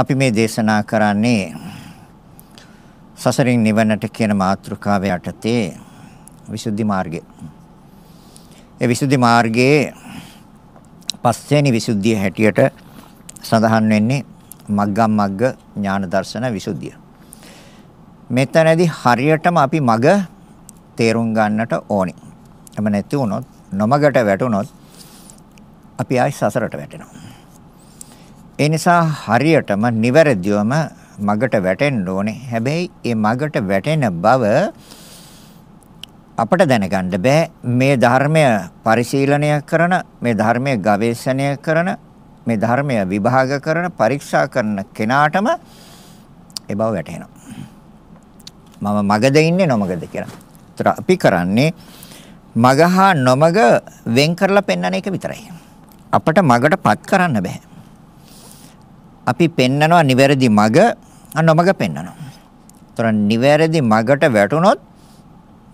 අපි මේ දේශනා කරන්නේ සසරින් නිවනට කියන මාතෘකාව යටතේ විසුද්ධි මාර්ගය. ඒ විසුද්ධි මාර්ගයේ පස්වෙනි විසුද්ධිය හැටියට සඳහන් වෙන්නේ මග්ගම් මග්ග ඥාන දර්ශන විසුද්ධිය. මෙතනදී හරියටම අපි මග තේරුම් ගන්නට ඕනි. එම නැති වුණොත් නොමගට වැටුණොත් අපි ආයි සසරට වැටෙනවා. ඒ නිසා හරියටම නිවැරදිවම මගට වැටෙන්න ඕනේ. හැබැයි මේ මගට වැටෙන බව අපට දැනගන්න බෑ මේ ධර්මය පරිශීලනය කරන මේ ධර්මය ගවේෂණය කරන මේ ධර්මය විභාග කරන පරීක්ෂා කරන කෙනාටම ඒ බව වැටහෙනවා. මම මගද ඉන්නේ නොමගද කියලා. ඒතර අපි කරන්නේ මග හා නොමග වෙන් කරලා පෙන්වන එක විතරයි. අපට මගටපත් කරන්න බෑ. අපි පෙන්නනවා නිවැරදි මඟ නොමඟ පෙන්නනවා. ඒතර නිවැරදි මඟට වැටුනොත්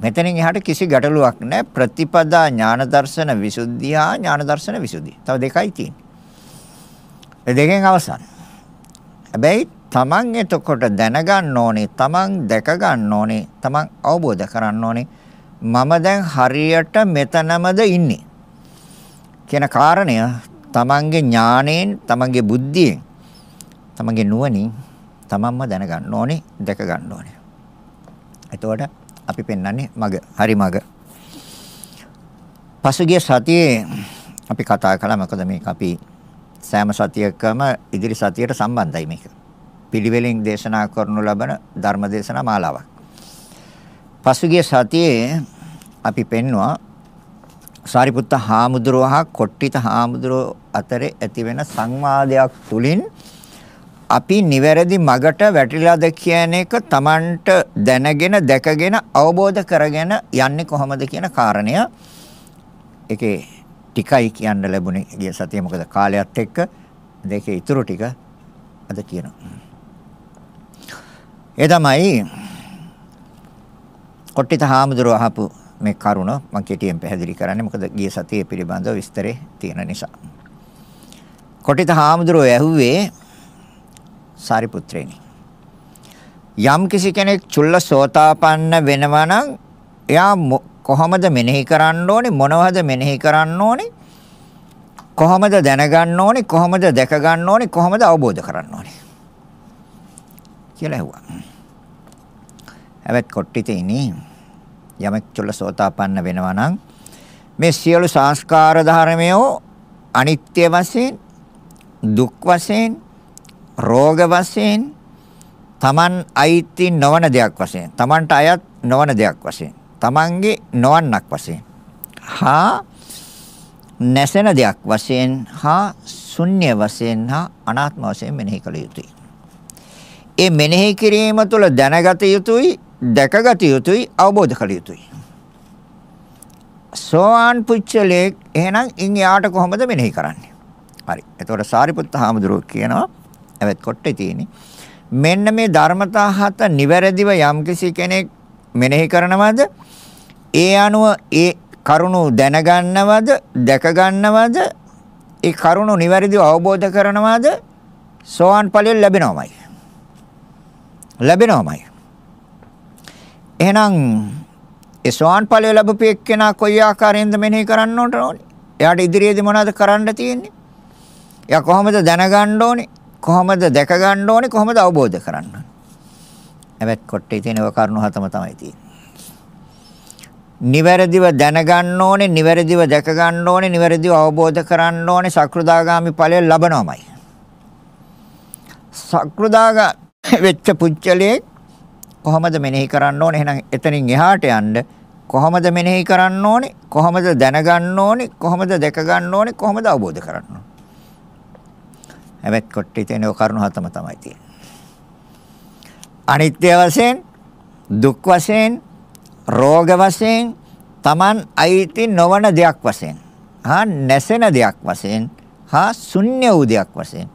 මෙතනින් එහාට කිසි ගැටලුවක් නැහැ. ප්‍රතිපදා ඥාන දර්ශන විසුද්ධිය හා ඥාන දර්ශන විසුද්ධිය. තව දෙකයි තියෙන්නේ. ඒ දෙකෙන් අවසන්. හැබැයි තමන් එතකොට දැනගන්න ඕනේ, තමන් දැක ගන්න ඕනේ, තමන් අවබෝධ කරන්න ඕනේ මම දැන් හරියට මෙතනමද ඉන්නේ කියන කාරණය තමන්ගේ ඥාණයෙන් තමන්ගේ බුද්ධියෙන් තමන්ගේ නුවණින් තමන්ම දැනගන්න ඕනේ, දැක ගන්න ඕනේ. එතකොට අපි පෙන්වන්නේ මග, හරි මග. පසුගිය සතියේ අපි කතා කළා මොකද මේක අපි සෑම සතියකම ඉදිරි සතියට සම්බන්ධයි මේක. පිළිවෙලින් දේශනා කරනු ලබන ධර්ම දේශනා මාලාවක්. පසුගිය සතියේ අපි පෙන්නවා සාරිපුත්ත හාමුදුරුවහ කොට්ටිත හාමුදුරුව අතරේ ඇති වෙන සංවාදයක් තුලින් අපි නිවැරදි මගට වැටිලාද කියන එක Tamanට දැනගෙන දැකගෙන අවබෝධ කරගෙන යන්නේ කොහොමද කියන කාරණය ඒකේ ටිකයි කියන්න ලැබුණේ ගිය සතියේ මොකද කාලයත් එක්ක දෙකේ ඉතුරු ටික අද කියනවා ඒ තමයි කොට්ටිත හාමුදුරුව අහපු මේ කරුණ මම කෙටියෙන් පැහැදිලි කරන්නේ මොකද ගිය සතියේ පිළිබඳව විස්තරේ තියෙන නිසා. කොට්ටිත හාමුදුරුව ඇහුවේ සාරිපුත්‍රයනි. යම් කිසි කෙනෙක් චුල්ල සෝතාපන්න වෙනවා නම් එයා කොහොමද මෙනෙහි කරන්න ඕනේ මොනවද මෙනෙහි කරන්න ඕනේ කොහොමද දැනගන්න ඕනේ කොහොමද දැක ගන්න ඕනේ කොහොමද අවබෝධ කරන්න ඕනේ කියලා ඇහුවා. හැබැයි කොට්ටිතේනේ යමෙක් චුල්ල සෝතාපන්න වෙනවා නම් මේ සියලු සංස්කාර ධර්මයෝ අනිත්‍ය වශයෙන් දුක් වශයෙන් රෝග වශයෙන් Taman අයිති නොවන දෙයක් වශයෙන් Tamanට අයත් නොවන දෙයක් වශයෙන් Tamanගේ නොවන්නක් වශයෙන් හා නැසෙන දෙයක් වශයෙන් හා ශුන්‍ය වශයෙන් හා අනාත්ම වශයෙන් මෙනෙහි කළ යුතුයි. ඒ මෙනෙහි කිරීම තුළ දැනගත යුතුයි, දැකගත යුතුයි, අවබෝධ කළ යුතුයි. සෝවාන් පුච්චලෙක් එහෙනම් ඉන් යාට කොහොමද මෙනෙහි කරන්නේ? හරි. එතකොට සාරිපුත්ත හාමුදුරුවෝ කියනවා ඇවත් කොට්ටේ තියෙන්නේ. මෙන්න මේ ධර්මතා හත නිවැරදිව යම්කිසි කෙනෙක් මෙනෙහි කරනවද? ඒ අනුව ඒ කරුණු දැනගන්නවද? දැකගන්නවද? ඒ කරුණු නිවැරදිව අවබෝධ කරනවද? සෝවන් ඵලය ලැබෙනවමයි. ලැබෙනවමයි. එහෙනම් ඒ සෝවන් ඵලය ලැබපු එක්කෙනා කොයි ආකාරයෙන්ද මෙනෙහි කරන්න ඕනේ? එයාට ඉදිරියේදී මොනවද කරන්න තියෙන්නේ? එයා කොහොමද දැනගන්න ඕනේ? කොහොමද දැක ගන්න ඕනේ කොහොමද අවබෝධ කරන්න. එවත් කොට්ටේ තියෙන ඔය කරුණු හතම තමයි තියෙන්නේ. නිවැරදිව දැනගන්න ඕනේ, නිවැරදිව දැක ගන්න ඕනේ, නිවැරදිව අවබෝධ කරන්න ඕනේ සක්‍රුදාගාමි ඵලය ලබනවමයි. සක්‍රුදාගා වෙච්ච පුච්චලයේ කොහොමද මෙනෙහි කරන්න ඕනේ? එහෙනම් එතනින් එහාට යන්න කොහොමද මෙනෙහි කරන්න ඕනේ කොහොමද දැනගන්න ඕනේ කොහොමද දැක ගන්න ඕනේ කොහොමද අවබෝධ කරන්න ඕනේ හැබැයි කොට්ටේ තියෙන ඔය කරුණු හතම තමයි තියෙන්නේ. අනිත්‍ය වශයෙන්, දුක් වශයෙන්, රෝග වශයෙන්, Taman අයිති නොවන දෙයක් වශයෙන්, හා නැසෙන දෙයක් වශයෙන්, හා ශුන්‍ය වූ දෙයක් වශයෙන්,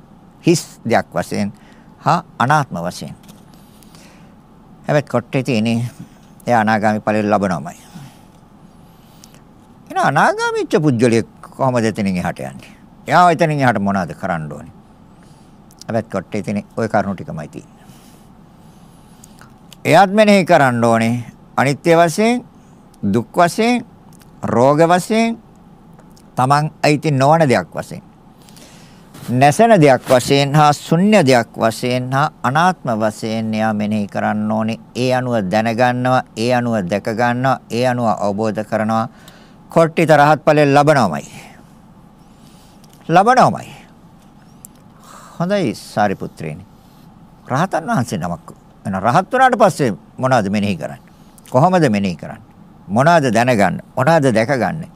හිස් දෙයක් වශයෙන්, හා අනාත්ම වශයෙන්. හැබැයි කොට්ටේ තියෙන්නේ ඒ අනාගාමි ඵලෙ ලැබනවමයි. එන අනාගාමීච්ච පුජ්‍යලිය කොහොමද එතනින් එහාට යන්නේ? එයා එතනින් එහාට මොනවද කරන්න ඕනේ? හැබැයි කොට්ටේ තියෙන ওই කරුණු ටිකමයි තියෙන්නේ. එයත් මෙනෙහි කරන්න ඕනේ අනිත්‍ය වශයෙන්, දුක් වශයෙන්, රෝග වශයෙන්, Taman අයිති නොවන දෙයක් වශයෙන්. නැසෙන දෙයක් වශයෙන් හා ශුන්‍ය දෙයක් වශයෙන් හා අනාත්ම වශයෙන් එයා මෙනෙහි කරන්න ඕනේ. ඒ අනුව දැනගන්නවා, ඒ අනුව දැකගන්නවා, ඒ අනුව අවබෝධ කරනවා. කොට්ටි තරහත් ඵලෙ ලැබනවමයි. ලැබනවමයි. හොඳයි සාරිපුත්‍රයනි. රහතන් වහන්සේ නමක්. එහෙනම් රහත් වුණාට පස්සේ මොනවද මෙනෙහි කරන්නේ? කොහොමද මෙනෙහි කරන්නේ? මොනවද දැනගන්න? මොනවද දැකගන්නේ?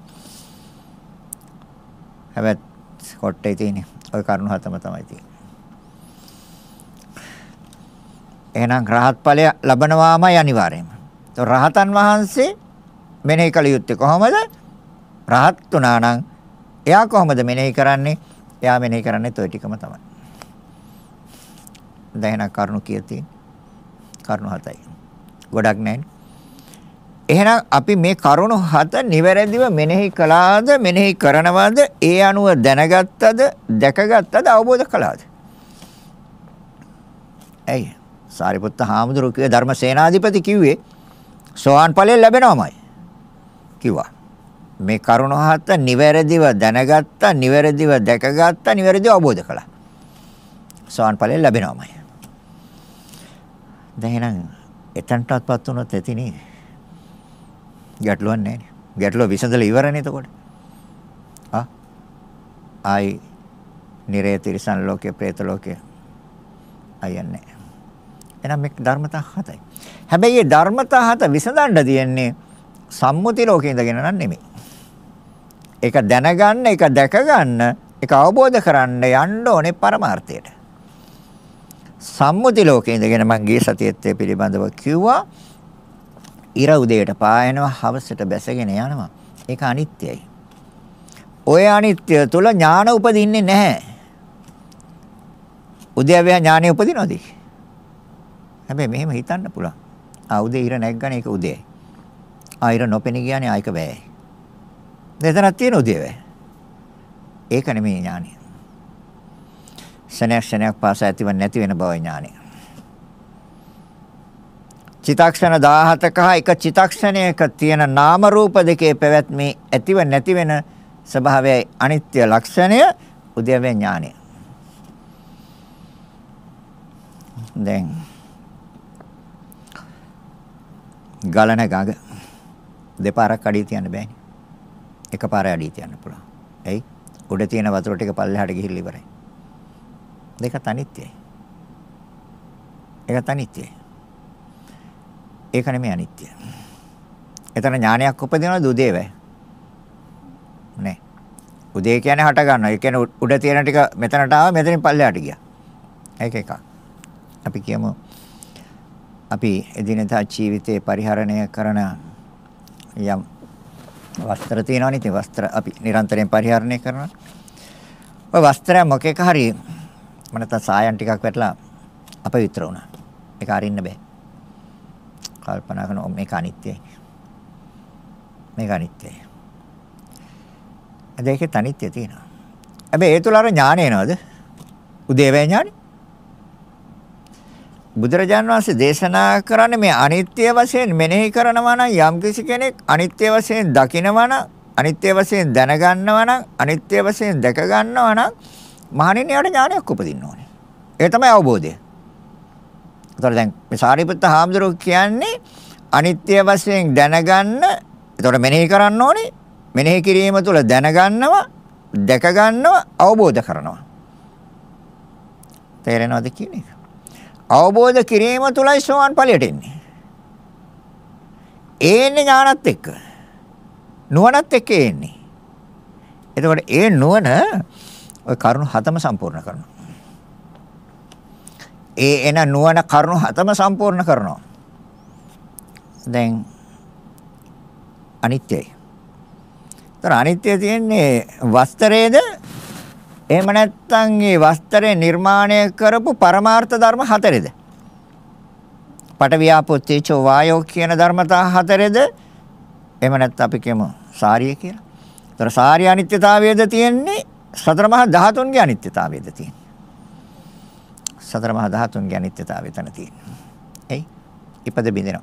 හැබැයි කොට්ටේ තියෙන්නේ ওই කරුණ හතම තමයි තියෙන්නේ. එහෙනම් රහත් ඵලය ලබනවාමයි අනිවාර්යයෙන්ම. તો රහතන් වහන්සේ මෙනෙහි කළ යුත්තේ කොහොමද? රහත් වුණා නම් එයා කොහොමද මෙනෙහි කරන්නේ? එයා මෙනෙහි කරන්නේ toy ටිකම තමයි. දැන් කරුණු කියලා තියෙන්නේ කරුණු හතයි ගොඩක් නැහැ එහෙනම් අපි මේ කරුණු හත නිවැරදිව මෙනෙහි කළාද මෙනෙහි කරනවාද ඒ අනුව දැනගත්තද දැකගත්තද අවබෝධ කළාද ඇයි සාරිපුත්ත හාමුදුරුවෝ කිව්වේ ධර්මසේනාධිපති කිව්වේ සෝවාන් ඵලය ලැබෙනවමයි කිව්වා මේ කරුණ හත නිවැරදිව දැනගත්තා නිවැරදිව දැකගත්තා නිවැරදිව අවබෝධ කළා සෝවාන් ඵලය ලැබෙනවමයි දැන් එහෙනම් එතනටත්පත් වුණොත් ඇතිනේ. ගැටලුවක් නැහැ නේ. ගැටලුව විසඳලා ඉවරනේ එතකොට. ආ. ආයි නිරේ තිරිසන් ලෝකේ, പ്രേත ලෝකේ. අයන්නේ. එහෙනම් මේ ධර්මතා හතයි. හැබැයි මේ ධර්මතා හත විසඳන්න තියෙන්නේ සම්මුති ලෝකේ ඉඳගෙන නම් නෙමෙයි. ඒක දැනගන්න, ඒක දැකගන්න, ඒක අවබෝධ කරන්න යන්න ඕනේ පරමාර්ථයට. සම්මුති ලෝකේ ඉඳගෙන මම ගිය සතියේත් පිළිබඳව කිව්වා. ඉර උදේට පායනවා හවසට බැසගෙන යනවා. ඒක අනිත්‍යයි. ඔය අනිත්‍ය තුල ඥාන උපදින්නේ නැහැ. උදේවැය ඥානෙ උපදිනවද? හැබැයි මෙහෙම හිතන්න පුළුවන්. ආ උදේ ඉර නැග්ගනේ ඒක උදේයි. ආ ඉර නොපෙනී ගියානේ ආ ඒක බෑයි. මෙතනක් තියෙන උදේවැය. ඒක නෙමෙයි ඥානෙ. ශනයක් ශනයක් පාසා ඇතිව නැති වෙන බව ඥානය. චිතක්ෂණ 17ක හා එක චිතක්ෂණයක තියෙන නාම රූප දෙකේ පැවැත්මේ ඇතිව නැති වෙන ස්වභාවයයි අනිත්‍ය ලක්ෂණය උද්‍යවේ ඥානය. දැන් ගලන ගඟ දෙපාරක් අඩිය තියන්න බෑනේ. එකපාරයි අඩිය තියන්න පුළුවන්. එයි උඩ තියෙන වතුර ටික පල්ලෙහාට ගිහිල්ලා ඉවරයි. ඒකත් අනිත්‍යයි. ඒකත් අනිත්‍යයි. ඒක නෙමෙයි අනිත්‍ය. එතන ඥානයක් උපදිනවද උදේවැ? නෑ. උදේ කියන්නේ හට ගන්නවා. ඒ කියන්නේ උඩ තියෙන ටික මෙතනට ආවා මෙතනින් පල්ලෙහාට ගියා. ඒක එකක්. අපි කියමු අපි එදිනෙදා ජීවිතේ පරිහරණය කරන යම් වස්ත්‍ර තියෙනවනේ. ඉතින් වස්ත්‍ර අපි නිරන්තරයෙන් පරිහරණය කරනවා. ඔය වස්ත්‍රය මොකෙක හරියි එහෙම නැත්නම් සායන් ටිකක් වැටලා අපවිත්‍ර වුණා. ඒක අරින්න බෑ. කල්පනා කරන මේක අනිත්‍යයි. මේක අනිත්‍යයි. ඒකේ තනිත්‍ය තියෙනවා. හැබැයි ඒ තුල අර ඥාණය එනවද? උදේවැය ඥාණය. බුදුරජාන් වහන්සේ දේශනා කරන්නේ මේ අනිත්‍ය වශයෙන් මෙනෙහි කරනවා නම් යම් කිසි කෙනෙක් අනිත්‍ය වශයෙන් දකිනවා නම් අනිත්‍ය වශයෙන් දැනගන්නවා නම් අනිත්‍ය වශයෙන් දැක ගන්නවා නම් මහණෙනි යාට ඥානයක් උපදින්න ඕනේ. ඒ තමයි අවබෝධය. ඒතර දැන් මේ සාරිපුත්ත හාමුදුරුවෝ කියන්නේ අනිත්‍ය වශයෙන් දැනගන්න, ඒතර මෙනෙහි කරන්න ඕනේ. මෙනෙහි කිරීම තුළ දැනගන්නවා, දැකගන්නවා, අවබෝධ කරනවා. තේරෙනවද කියන්නේ? අවබෝධ කිරීම තුළයි සෝවන් ඵලයට එන්නේ. ඒන්නේ ඥානත් එක්ක. නුවණත් එක්ක එන්නේ. එතකොට ඒ නුවණ ওই කරුණු හතම සම්පූර්ණ කරනවා. ඒ එන නුවණ කරුණු හතම සම්පූර්ණ කරනවා. දැන් අනිත්‍යයි. ඒතර අනිත්‍ය තියෙන්නේ වස්ත්‍රයේද එහෙම නැත්නම් මේ වස්ත්‍රේ නිර්මාණය කරපු පරමාර්ථ ධර්ම හතරේද? පටවියාපෝ තේජෝ වායෝ කියන ධර්මතා හතරේද? එහෙම නැත්නම් අපි කියමු සාරිය කියලා. ඒතර සාරිය අනිත්‍යතාවයද තියෙන්නේ සතර මහා ධාතුන්ගේ අනිත්‍යතාවයද තියෙන්නේ. සතර මහා ධාතුන්ගේ අනිත්‍යතාවය එතන තියෙන්නේ. එයි ඉපද බින්දිනවා.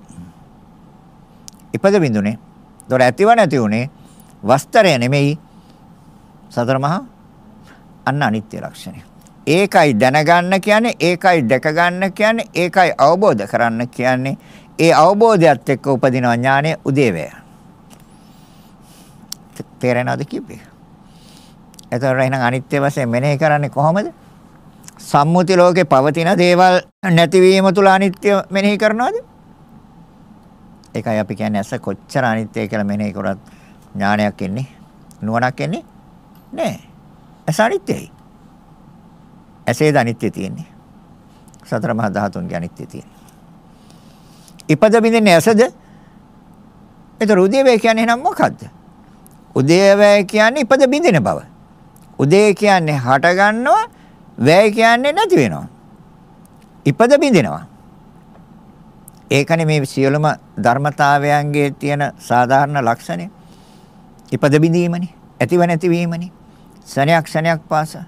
ඉපද බින්දුනේ. ඒතොර ඇතිව නැති උනේ වස්තරය නෙමෙයි සතර මහා අන්න අනිත්‍ය ලක්ෂණය. ඒකයි දැනගන්න කියන්නේ ඒකයි දැක ගන්න කියන්නේ ඒකයි අවබෝධ කරන්න කියන්නේ ඒ අවබෝධයත් එක්ක උපදින ඥානය උදේවැය. තේරෙනවද කිව්වේ? එතකොට එහෙනම් අනිත්‍ය වශයෙන් මෙනෙහි කරන්නේ කොහොමද? සම්මුති ලෝකේ පවතින දේවල් නැතිවීම තුල අනිත්‍ය මෙනෙහි කරනවද? ඒකයි අපි කියන්නේ ඇස කොච්චර අනිත්‍යයි කියලා මෙනෙහි කරත් ඥානයක් එන්නේ නුවණක් එන්නේ නෑ. ඇස අනිත්‍යයි. ඇසේද අනිත්‍ය තියෙන්නේ. සතර මහා ධාතුන්ගේ අනිත්‍ය තියෙන්නේ. ඉපද බින්දන්නේ ඇසද? ඒතර උදේවැය කියන්නේ එහෙනම් මොකද්ද? උදේවැය කියන්නේ ඉපද බින්දින බව. උදේ කියන්නේ හට ගන්නවා, වැය කියන්නේ නැති වෙනවා. ඉපද බිඳිනවා. ඒකනේ මේ සියලුම ධර්මතාවයන්ගේ තියෙන සාධාරණ ලක්ෂණය. ඉපද බිඳීමනේ, ඇතිව නැතිවීමනේ. ක්ෂණයක් ක්ෂණයක් පාසා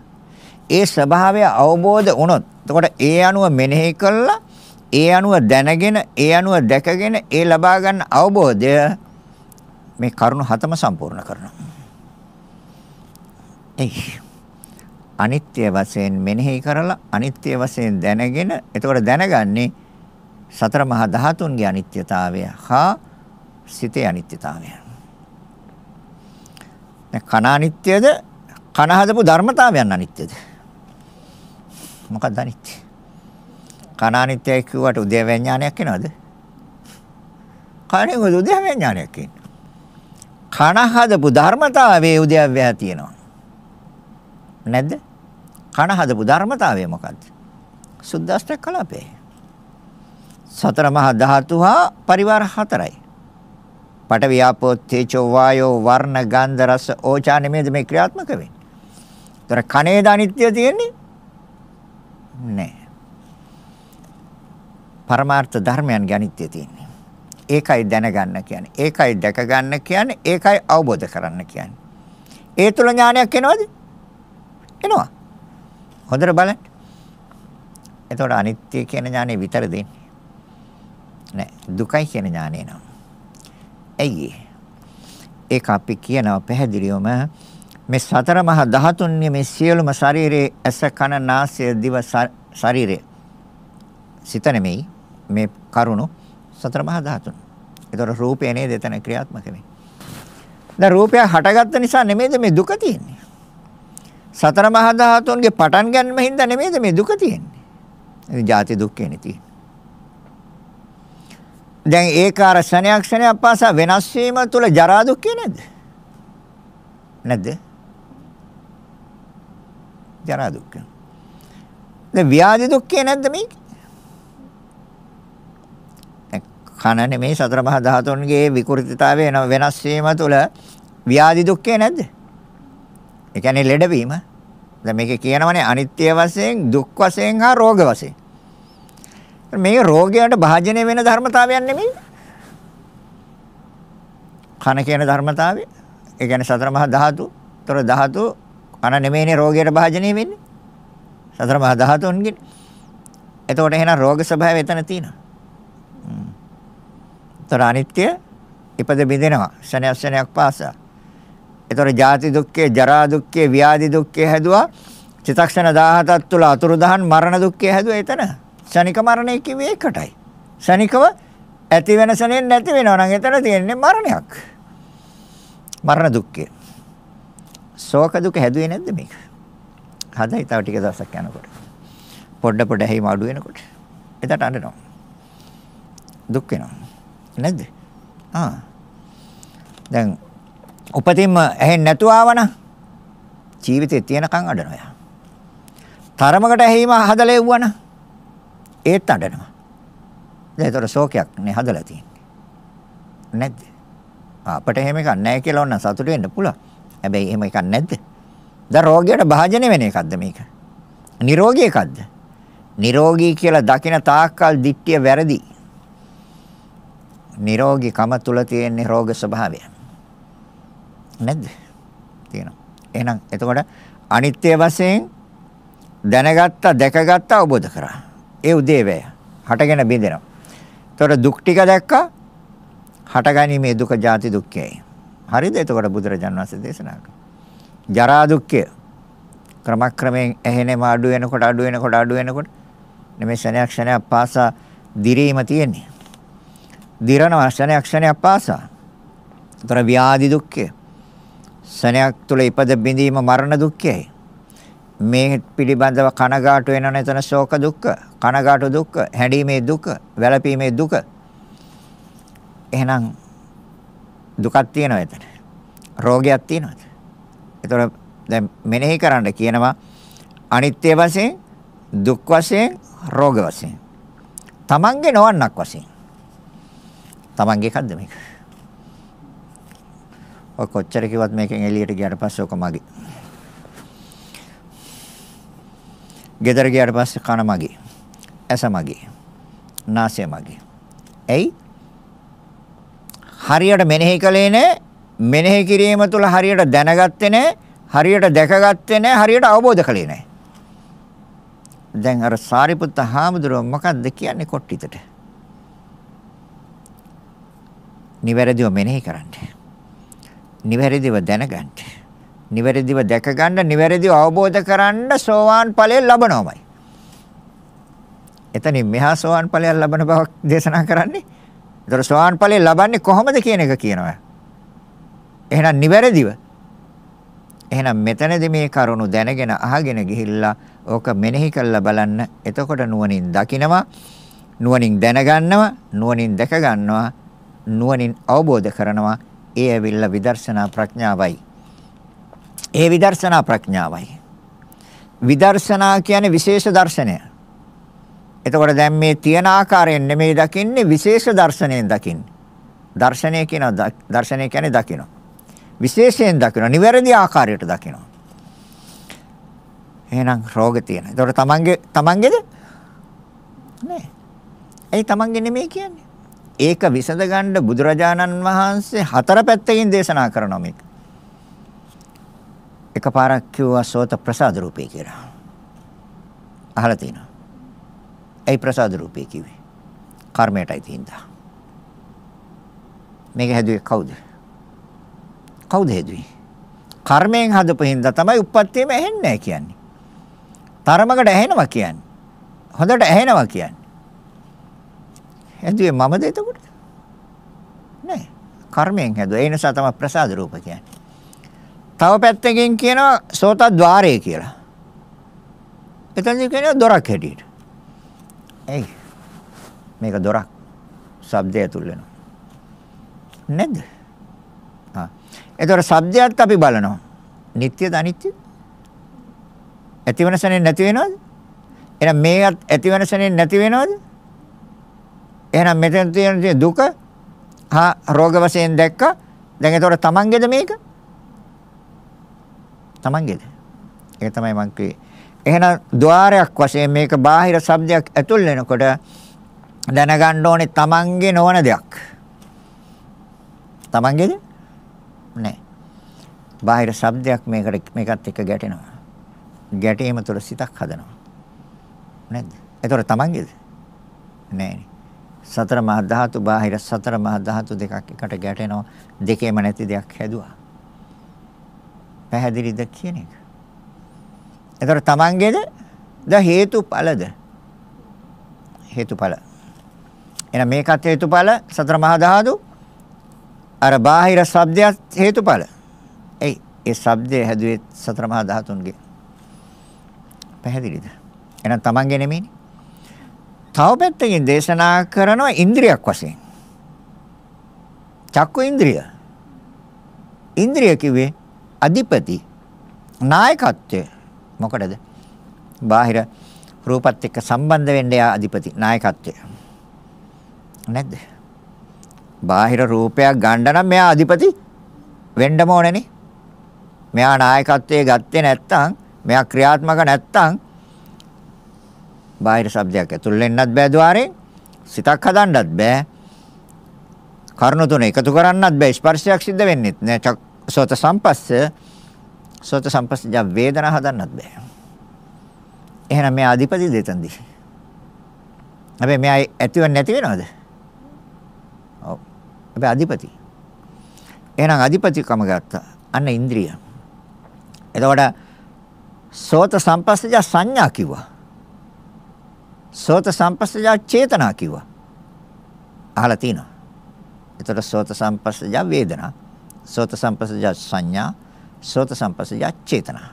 ඒ ස්වභාවය අවබෝධ වුණොත් එතකොට ඒ අනුව මෙනෙහි කළා ඒ අනුව දැනගෙන ඒ අනුව දැකගෙන ඒ ලබා ගන්න අවබෝධය මේ කරුණු හතම සම්පූර්ණ කරනවා එයි. අනිත්‍ය වශයෙන් මෙනෙහි කරලා අනිත්‍ය වශයෙන් දැනගෙන එතකොට දැනගන්නේ සතර මහා ධාතුන්ගේ අනිත්‍යතාවය හා සිතේ අනිත්‍යතාවය. දැන් කන අනිත්‍යද? කන හදපු ධර්මතාවයන් අනිත්‍යද? මොකක්ද අනිත්‍ය? කන අනිත්‍යයි කිව්වට උදේ විඥානයක් එනවද? කණේ උදේ විඥානයක් එන්නේ. කන හදපු ධර්මතාවයේ උදේ අව්‍යා තියෙනවා. නැද්ද? කන හදපු ධර්මතාවය මොකද්ද? සුද්දාෂ්ටක කලාපේ. සතර මහා ධාතු හා පරිවාර හතරයි. පඨවි ආපෝ තේජෝ වායෝ වර්ණ ගන්ධ රස ඕචාන මේද මේ ක්‍රියාත්මක වෙන්නේ. ඒතර කනේද අනිත්‍ය තියෙන්නේ? නෑ. පරමාර්ථ ධර්මයන් ගැනිත්‍ය තියෙන්නේ. ඒකයි දැනගන්න කියන්නේ. ඒකයි දැක ගන්න කියන්නේ. ඒකයි අවබෝධ කරන්න කියන්නේ. ඒ තුල ඥානයක් එනවද? එනවා. හොඳට බලන්න. එතකොට අනිත්‍ය කියන ඥානෙ විතර දෙන්නේ. නෑ දුකයි කියන ඥානෙ එනවා. ඇයි ඒක අපි කියනවා පැහැදිලිවම මේ සතර මහා ධාතුන්ගේ මේ සියලුම ශරීරයේ ඇස කන නාසය දිව ශරීරය සිත නෙමෙයි මේ කරුණු සතර මහා ධාතුන්. ඒතර රූපය නේද එතන ක්‍රියාත්මක වෙන්නේ. දැන් රූපය හටගත්ත නිසා නෙමෙයිද මේ දුක තියෙන්නේ. සතර මහා ධාතුන්ගේ පටන් ගන්නම හින්දා නෙමෙයිද මේ දුක තියෙන්නේ. ඉතින් ජාති දුක් කියන්නේ තියෙන්නේ. දැන් ඒක අර ශණයක් ශණයක් පාසා වෙනස් වීම තුල ජරා දුක් නේද? නැද්ද? ජරා දුක්. දැන් ව්‍යාධි දුක් නැද්ද මේක? කන නෙමෙයි සතර මහා ධාතුන්ගේ විකෘතිතාවය වෙනස් වීම තුල ව්‍යාධි දුක්ඛේ නැද්ද? ඒ කියන්නේ ලෙඩවීම. දැන් මේක කියනවනේ අනිත්‍ය වශයෙන්, දුක් වශයෙන් හා රෝග වශයෙන්. මේක රෝගයට භාජනය වෙන ධර්මතාවයක් නෙමෙයි. කන කියන ධර්මතාවය. ඒ කියන්නේ සතර මහා ධාතු. ତොර ධාතු කන නෙමෙයිනේ රෝගයට භාජනය වෙන්නේ. සතර මහා ධාතුන්ගේ. එතකොට එහෙනම් රෝග ස්වභාවය එතන තියෙනවා. තොර අනිත්‍ය ඉපද බිඳෙනවා. ශනයක් ශනයක් පාසා. ඒතොර ජාති දුක්ඛේ, ජරා දුක්ඛේ, ව්‍යාධි දුක්ඛේ හැදුවා. චිතක්ෂණ 17ක් තුල අතුරු දහන් මරණ දුක්ඛේ හැදුවා එතන. ශනික මරණය කිව්වේ ඒකටයි. ශනිකව ඇති වෙන සැනෙන් නැති වෙනවා නම් එතන තියෙන්නේ මරණයක්. මරණ දුක්ඛය. ශෝක දුක හැදුවේ නැද්ද මේක? හදයි තව ටික දවසක් යනකොට. පොඩ පොඩ හැයිම අඩු වෙනකොට. එතට අඬනවා. දුක් වෙනවා. නැද්ද? ආ. දැන් උපතින්ම ඇහෙන්නේ නැතුව ආවනම් ජීවිතේ තියනකම් අඬනවා යා. තරමකට ඇහිම හදලා එවුවන ඒත් අඬනවා. දැන් ඒතර ශෝකයක් නේ හදලා තියෙන්නේ. නැද්ද? අපිට එහෙම එකක් නැහැ කියලා ඕන සතුට වෙන්න පුළුවන්. හැබැයි එහෙම එකක් නැද්ද? දැන් රෝගියට භාජනය වෙන එකක්ද මේක? නිරෝගී එකක්ද? නිරෝගී කියලා දකින තාක්කල් දික්තිය වැරදි. නිරෝගීකම තුල තියෙන රෝග ස්වභාවය. නැද්ද? තියෙනවා. එහෙනම් එතකොට අනිත්‍ය වශයෙන් දැනගත්තා, දැකගත්තා, අවබෝධ කරා. ඒ උදේවැය හටගෙන බිඳෙනවා. එතකොට දුක් ටික දැක්කා. හටගැනීමේ දුක ජාති දුක්ඛයයි. හරිද? එතකොට බුදුරජාන් වහන්සේ දේශනා කළා. ජරා දුක්ඛය ක්‍රමක්‍රමයෙන් එහෙනෙම අඩු වෙනකොට අඩු වෙනකොට අඩු වෙනකොට නෙමෙයි ශනයක් ශනයක් පාසා දිරීම තියෙන්නේ. දිරන ශනයක් ශනයක් පාසා. ඒතර ව්‍යාධි දුක්ඛය සනයක් තුල ඉපද බිඳීම මරණ දුක්ඛයයි. මේ පිළිබඳව කනගාටු වෙනවන එතන ශෝක දුක්ඛ, කනගාටු දුක්ඛ, හැඬීමේ දුක, වැළපීමේ දුක. එහෙනම් දුකක් තියෙනවා එතන. රෝගයක් තියෙනවද? ඒතකොට දැන් මෙනෙහි කරන්න කියනවා අනිත්‍ය වශයෙන්, දුක් වශයෙන්, රෝග වශයෙන්. තමන්ගේ නොවන්නක් වශයෙන්. තමන්ගේ එකක්ද මේක? ඔය කොච්චර කිව්වත් මේකෙන් එළියට ගියාට පස්සේ ඔක මගේ. ගෙදර ගියාට පස්සේ කන මගේ. ඇස මගේ. නාසය මගේ. ඇයි? හරියට මෙනෙහි කළේ නැහැ. මෙනෙහි කිරීම තුළ හරියට දැනගත්තේ නැහැ. හරියට දැකගත්තේ නැහැ. හරියට අවබෝධ කළේ නැහැ. දැන් අර සාරිපුත්ත හාමුදුරුවෝ මොකද්ද කියන්නේ කොට්ටිතට? නිවැරදිව මෙනෙහි කරන්නේ. නිවැරදිව දැනගන්න. නිවැරදිව දැකගන්න, නිවැරදිව අවබෝධ කරන්න සෝවාන් ඵලය ලබනවමයි. එතනින් මෙහා සෝවාන් ඵලයක් ලබන බවක් දේශනා කරන්නේ. ඒතර සෝවාන් ඵලය ලබන්නේ කොහොමද කියන එක කියනවා. එහෙනම් නිවැරදිව. එහෙනම් මෙතනදී මේ කරුණු දැනගෙන අහගෙන ගිහිල්ලා ඕක මෙනෙහි කරලා බලන්න. එතකොට නුවණින් දකිනවා, නුවණින් දැනගන්නවා, නුවණින් දැක ගන්නවා, නුවණින් අවබෝධ කරනවා. ඒ ඇවිල්ලා විදර්ශනා ප්‍රඥාවයි. ඒ විදර්ශනා ප්‍රඥාවයි. විදර්ශනා කියන්නේ විශේෂ දර්ශනය. එතකොට දැන් මේ තියෙන ආකාරයෙන් නෙමෙයි දකින්නේ විශේෂ දර්ශනයෙන් දකින්නේ. දර්ශනය කියන දර්ශනය කියන්නේ දකිනවා. විශේෂයෙන් දකිනවා. නිවැරදි ආකාරයට දකිනවා. එහෙනම් රෝග තියෙන. එතකොට තමන්ගේ තමන්ගේද? නෑ. ඒ තමන්ගේ නෙමෙයි කියන්නේ. ඒක විසඳගන්න බුදුරජාණන් වහන්සේ හතර පැත්තකින් දේශනා කරනවා මේක. එකපාරක් කිව්වා සෝත ප්‍රසාද රූපේ කියලා. අහලා තියෙනවා. ඒ ප්‍රසාද රූපේ කිව්වේ. කර්මයටයි තින්දා. මේක හැදුවේ කවුද? කවුද හැදුවේ? කර්මයෙන් හදපු හින්දා තමයි උප්පත්තියම ඇහෙන්නේ නැහැ කියන්නේ. තරමකට ඇහෙනවා කියන්නේ. හොඳට ඇහෙනවා කියන්නේ. හැදුවේ මමද එතකොට? නෑ. කර්මයෙන් හැදුවා. ඒ නිසා තමයි ප්‍රසාද රූප කියන්නේ. තව පැත්තකින් කියනවා සෝතද්්වාරය කියලා. එතනදී කියනවා දොරක් හැටියට. ඒ මේක දොරක්. ශබ්දය තුල් වෙනවා. නේද? ආ. ඒතර ශබ්දයත් අපි බලනවා. නিত্যද අනිත්‍යද? ඇතිවෙනසනේ නැති වෙනවද? එහෙනම් මේකත් ඇතිවෙනසනේ නැති වෙනවද? එහෙනම් මෙතන තියෙන දුක හා රෝග වශයෙන් දැක්කා. දැන් ඒතකොට තමන්ගේද මේක? තමන්ගේද? ඒක තමයි මං කිව්වේ. එහෙනම් ద్వාරයක් වශයෙන් මේක බාහිර શબ્දයක් ඇතුල් වෙනකොට දැනගන්න ඕනේ තමන්ගේ නොවන දෙයක්. තමන්ගේද? නෑ. බාහිර શબ્දයක් මේකට මේකත් එක්ක ගැටෙනවා. ගැටීම තුළ සිතක් හදනවා. නැද්ද? ඒතකොට තමන්ගේද? නෑනේ. සතර මහා ධාතු බාහිර සතර මහා ධාතු දෙකක් එකට ගැටෙනවා දෙකේම නැති දෙයක් හැදුවා පැහැදිලිද කියන එක එතකොට තමන්ගේද ද හේතුඵලද හේතුඵල එහෙනම් මේකත් හේතුඵල සතර මහා ධාතු අර බාහිර ශබ්දයත් හේතුඵල ඒ ඒ ශබ්දය හැදුවේ සතර මහා ධාතුන්ගේ පැහැදිලිද එහෙනම් තමන්ගේ නෙමෙයිනේ තව පැත්තකින් දේශනා කරනවා ඉන්ද්‍රියක් වශයෙන්. චක්කු ඉන්ද්‍රිය. ඉන්ද්‍රිය කිව්වේ අධිපති නායකත්වය මොකටද? බාහිර රූපත් එක්ක සම්බන්ධ වෙන්න යා අධිපති නායකත්වය. නැද්ද? බාහිර රූපයක් ගන්න නම් මෙයා අධිපති වෙන්නම ඕනනේ. මෙයා නායකත්වයේ ගත්තේ නැත්නම් මෙයා ක්‍රියාත්මක නැත්නම් බාහිර શબ્දයක් ඇතුල් වෙන්නත් බෑ ద్వාරයෙන්. සිතක් හදන්නත් බෑ. කර්ණ තුන එකතු කරන්නත් බෑ. ස්පර්ශයක් සිද්ධ වෙන්නෙත් නෑ. සෝත සම්පස්ස සෝත සම්පස්ස ජා වේදනා හදන්නත් බෑ. එහෙනම් මේ ආධිපති දෙතන්දි. හැබැයි මෙයා ඇතිව නැති වෙනවද? ඔව්. හැබැයි අධිපති. එහෙනම් අධිපතිකම ගත්තා. අන්න ඉන්ද්‍රිය. එතකොට සෝත සම්පස්සජ සංඥා කිව්වා. සෝත සම්පස්සජා චේතනා කිව්වා. අහලා තිනවා. එතකොට සෝත සම්පස්සජා වේදනා, සෝත සම්පස්සජා සංඥා, සෝත සම්පස්සජා චේතනා.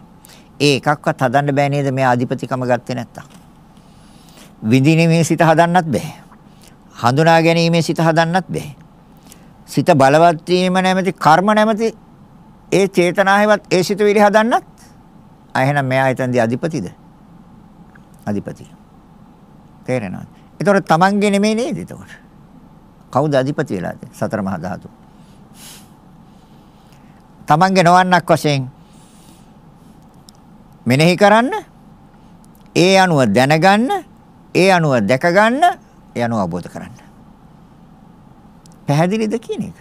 ඒ එකක්වත් හදන්න බෑ නේද මේ ආධිපතිකම ගත්තේ නැත්තම්. විඳිනීමේ සිත හදන්නත් බෑ. හඳුනා ගැනීමේ සිත හදන්නත් බෑ. සිත බලවත් වීම නැමැති කර්ම නැමැති ඒ චේතනාවෙවත් ඒ සිත විරි හදන්නත්. ආ එහෙනම් මෙයා හිතන්නේ අධිපතිද? අධිපතියි. තේරෙනවා. ඒතකොට Tamange නෙමෙයි නේද ඒතකොට? කවුද අධිපති වෙලාද? සතර මහා ධාතු. Tamange නොවන්නක් වශයෙන් මෙනෙහි කරන්න ඒ අනුව දැනගන්න ඒ අනුව දැකගන්න ඒ අනුව අවබෝධ කරන්න. පැහැදිලිද කියන එක?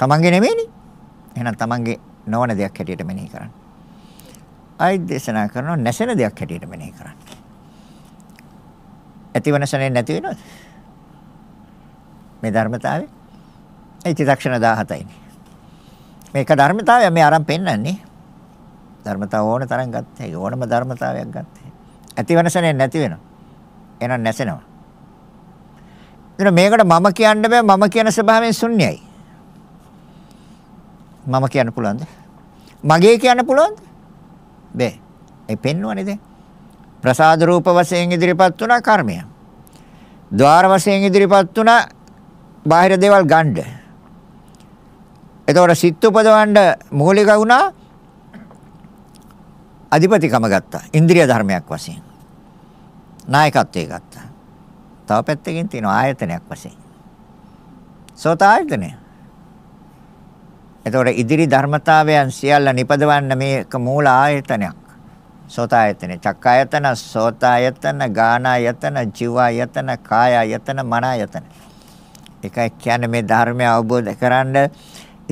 Tamange නෙමෙයිනේ. එහෙනම් Tamange නොවන දෙයක් හැටියට මෙනෙහි කරන්න. ආයි දේශනා කරනවා නැසෙන දෙයක් හැටියට මෙනෙහි කරන්න. ඇතිවන ශරණේ නැති වෙනවද? මේ ධර්මතාවය. ඒ චිත්තක්ෂණ 17යිනේ. මේක ධර්මතාවය මේ අරන් පෙන්නන්නේ. ධර්මතාව ඕන තරම් ගත්තා. ඕනම ධර්මතාවයක් ගත්තා. ඇතිවන ශරණේ නැති වෙනවා. එහෙනම් නැසෙනවා. එතන මේකට මම කියන්න බෑ මම කියන ස්වභාවයෙන් ශුන්‍යයි. මම කියන්න පුළුවන්ද? මගේ කියන්න පුළුවන්ද? බෑ. ඒ පෙන්වන්නේ දැන්. ප්‍රසාද රූප වශයෙන් ඉදිරිපත් වුණා කර්මය. ద్వාර වශයෙන් ඉදිරිපත් වුණා බාහිර දේවල් ගණ්ඩ. එතකොට සිත් උපදවන්න මූලික වුණා අධිපතිකම ගත්තා. ඉන්ද්‍රිය ධර්මයක් වශයෙන්. නායකත්වයේ ගත්තා. තව පැත්තකින් තියෙන ආයතනයක් වශයෙන්. සෝත ආයතනය. එතකොට ඉදිරි ධර්මතාවයන් සියල්ල නිපදවන්න මේක මූල ආයතනයක්. සෝතායතනෙ. චක්කායතන, සෝතායතන, ගානායතන, ජීවායතන, කායායතන, මනායතන. ඒකයි කියන්නේ මේ ධර්මය අවබෝධ කරන්න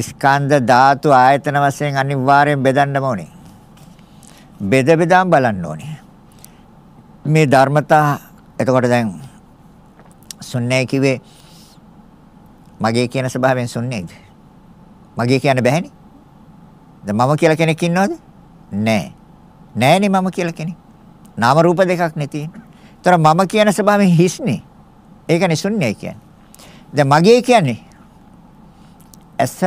ස්කන්ධ ධාතු ආයතන වශයෙන් අනිවාර්යෙන් බෙදන්නම ඕනේ. බෙද බෙදාම් බලන්න ඕනේ. මේ ධර්මතා එතකොට දැන් සුන්නේ කිව්වේ මගේ කියන ස්වභාවයෙන් සුන්නේද? මගේ කියන්න බැහැනේ. දැන් මම කියලා කෙනෙක් ඉන්නවද? නැහැ. නෑනේ මම කියලා කෙනෙක්. නාම රූප දෙකක් නේ තියෙන්නේ. ඒතර මම කියන ස්වභාවයෙන් හිස්නේ. ඒකනේ ශුන්‍යයි කියන්නේ. දැන් මගේ කියන්නේ ඇස,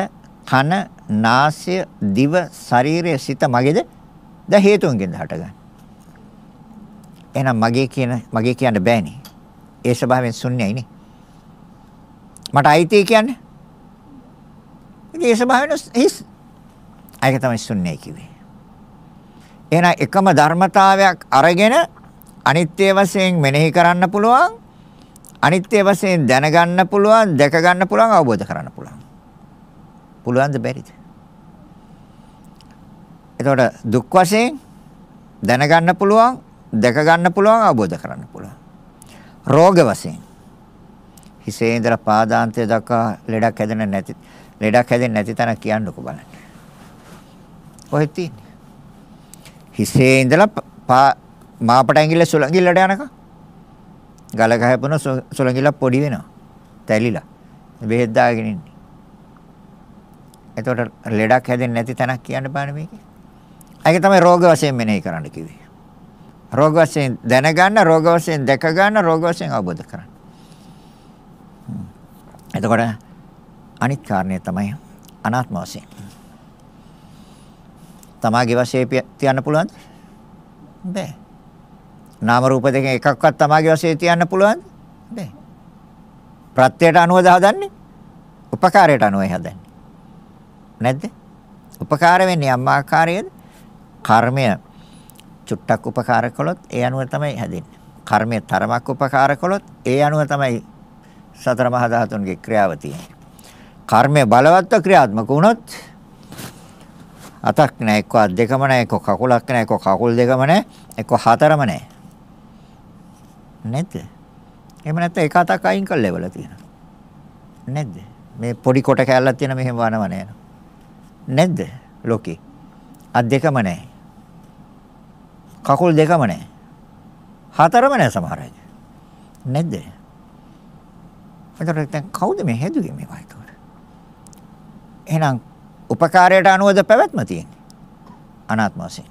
කන, නාසය, දිව, ශරීරය, සිත මගේද? ද හේතුන්ගෙන්ද හටගන්නේ. එහෙනම් මගේ කියන මගේ කියන්න බෑනේ. ඒ ස්වභාවයෙන් ශුන්‍යයිනේ. මට අයිති කියන්නේ. ඉතින් ඒ ස්වභාවයෙන් හිස්. ඒක තමයි ශුන්‍යයි කිව්වේ. එහෙනම් එකම ධර්මතාවයක් අරගෙන අනිත්‍ය වශයෙන් මෙනෙහි කරන්න පුළුවන්. අනිත්‍ය වශයෙන් දැනගන්න පුළුවන්, දැක ගන්න පුළුවන්, අවබෝධ කරන්න පුළුවන්. පුළුවන්ද බැරිද? එතකොට දුක් වශයෙන් දැනගන්න පුළුවන්, දැක ගන්න පුළුවන්, අවබෝධ කරන්න පුළුවන්. රෝග වශයෙන් හිසේ ඉඳලා පාදාන්තය දක්වා ලෙඩක් හැදෙන්නේ නැති ලෙඩක් හැදෙන්නේ නැති තැන කියන්නකෝ බලන්න. කොහෙද තියෙන්නේ? හිසේ ඉඳලා මාපට ඇඟිල්ල සුළඟිල්ලට යනකම් ගල ගහපන සුළඟිල්ල පොඩි වෙනවා. තැලිලා. බෙහෙත් දාගෙන ඉන්නේ. එතකොට ලෙඩක් හැදෙන්නේ නැති තැනක් කියන්න බෑනේ මේකේ. ඒක තමයි රෝග වශයෙන් මෙනෙහි කරන්න කිව්වේ. රෝග වශයෙන් දැනගන්න, රෝග වශයෙන් දැක ගන්න, රෝග වශයෙන් අවබෝධ කරගන්න. එතකොට අනිත් කාරණය තමයි අනාත්ම වශයෙන්. තමාගේ වශයෙන් තියන්න පුළුවන්ද? බෑ. නාම රූප දෙකෙන් එකක්වත් තමාගේ වශයෙන් තියන්න පුළුවන්ද? බෑ. ප්‍රත්‍යයට අනුවද හදන්නේ? උපකාරයට අනුවයි හදන්නේ. නැද්ද? උපකාර වෙන්නේ යම් ආකාරයේද? කර්මය චුට්ටක් උපකාර කළොත් ඒ අනුව තමයි හැදෙන්නේ. කර්මයේ තරමක් උපකාර කළොත් ඒ අනුව තමයි සතර මහා ධාතුන්ගේ ක්‍රියාව තියෙන්නේ. කර්මය බලවත්ව ක්‍රියාත්මක වුණොත් අතක් නැහැ එක්ක අත් දෙකම නැහැ එක්ක කකුලක් නැහැ එක්ක කකුල් දෙකම නැහැ එක්ක හතරම නැහැ නේද එහෙම නැත්නම් එක අතක් අයින් කරලා ලෙවල තියෙනවා නේද මේ පොඩි කොට කැල්ලක් තියෙන මෙහෙම වනව නෑ නේද ලෝකේ අත් දෙකම නැහැ කකුල් දෙකම නැහැ හතරම නැහැ සමහර අය නේද එතකොට දැන් කවුද මේ හැදුවේ මේවා එතකොට එහෙනම් උපකාරයට අනුවද පැවැත්ම තියෙන්නේ අනාත්ම වශයෙන්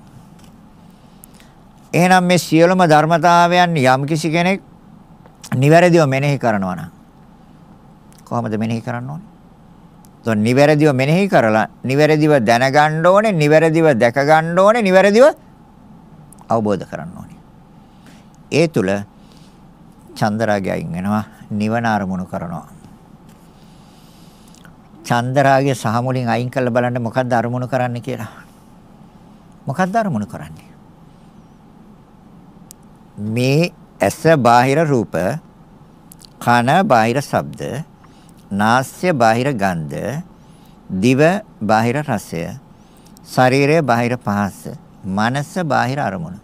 එහෙනම් මේ සියලුම ධර්මතාවයන් යම් කිසි කෙනෙක් නිවැරදිව මෙනෙහි කරනවා නම් කොහොමද මෙනෙහි කරන්න ඕනේ? તો නිවැරදිව මෙනෙහි කරලා නිවැරදිව දැනගන්න ඕනේ, නිවැරදිව දැක ගන්න ඕනේ, නිවැරදිව අවබෝධ කරන්න ඕනේ. ඒ තුල චන්දරාගය අයින් වෙනවා, නිවන අරමුණු කරනවා. චන්දරාගේ සහ මුලින් අයින් කරලා බලන්න මොකද්ද අරමුණු කරන්න කියලා. මොකද්ද අරමුණු කරන්නේ? මේ ඇස බාහිර රූප, කන බාහිර ශබ්ද, නාස්‍ය බාහිර ගන්ධ, දිව බාහිර රසය, ශරීරය බාහිර පහස, මනස බාහිර අරමුණු.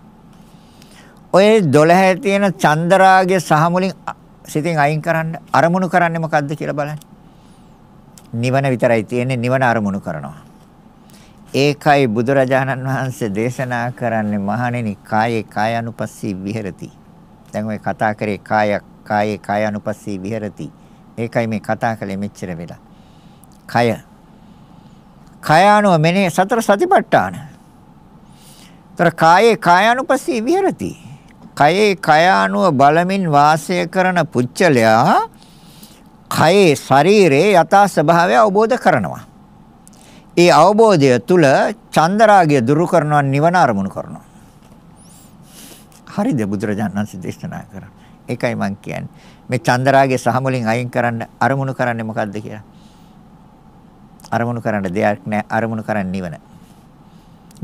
ඔය 12 තියෙන චන්දරාගය සහ මුලින් සිතින් අයින් කරන්න අරමුණු කරන්නේ මොකද්ද කියලා බලන්න. නිවන විතරයි තියෙන්නේ නිවන අරමුණු කරනවා. ඒකයි බුදුරජාණන් වහන්සේ දේශනා කරන්නේ මහණෙනි කායේ කායानुපස්සී විහෙරති. දැන් ওই කතා කරේ කාය කායේ කායानुපස්සී විහෙරති. ඒකයි මේ කතා කළේ මෙච්චර වෙලා. කය. කයානෝ මෙනේ සතර සතිපට්ඨාන. තර කායේ කායानुපස්සී විහෙරති. කයේ කයානුව බලමින් වාසය කරන පුච්චලයා කයේ ශරීරයේ යථා ස්වභාවය අවබෝධ කරනවා. ඒ අවබෝධය තුල චන්දරාගය දුරු කරනවා නිවන අරමුණු කරනවා. හරිද බුදුරජාණන් වහන්සේ දේශනා කරා. ඒකයි මම කියන්නේ. මේ චන්දරාගය සහ මුලින් අයින් කරන්න අරමුණු කරන්නේ මොකද්ද කියලා. අරමුණු කරන්න දෙයක් නැහැ. අරමුණු කරන්නේ නිවන.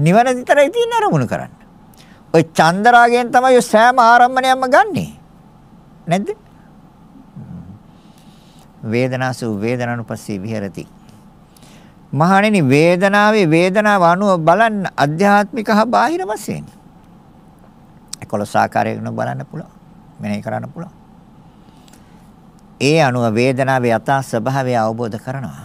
නිවන විතරයි තියෙන අරමුණු කරන්න. ওই චන්දරාගයෙන් තමයි සෑම ආරම්භණයක්ම ගන්නෙ. නැද්ද? වේදනාසු වේදනානුපස්සී විහෙරති. මහණෙනි වේදනාවේ වේදනාව අනුව බලන්න අධ්‍යාත්මික හා බාහිර වශයෙන් 11 ආකාරයකින් බලන්න පුළුවන් මෙනෙහි කරන්න පුළුවන් ඒ අනුව වේදනාවේ යථා ස්වභාවය අවබෝධ කරනවා